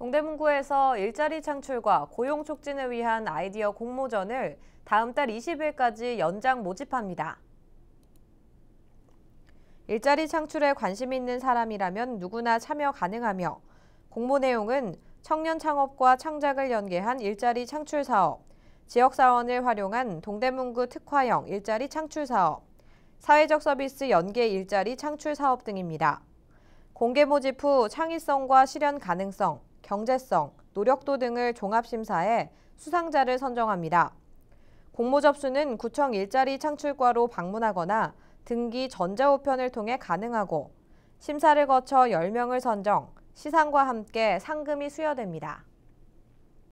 동대문구에서 일자리 창출과 고용 촉진을 위한 아이디어 공모전을 다음 달 20일까지 연장 모집합니다. 일자리 창출에 관심 있는 사람이라면 누구나 참여 가능하며 공모 내용은 청년 창업과 창작을 연계한 일자리 창출 사업, 지역사원을 활용한 동대문구 특화형 일자리 창출 사업, 사회적 서비스 연계 일자리 창출 사업 등입니다. 공개 모집 후 창의성과 실현 가능성, 경제성, 노력도 등을 종합심사해 수상자를 선정합니다. 공모 접수는 구청 일자리 창출과로 방문하거나 등기 전자우편을 통해 가능하고 심사를 거쳐 10명을 선정, 시상과 함께 상금이 수여됩니다.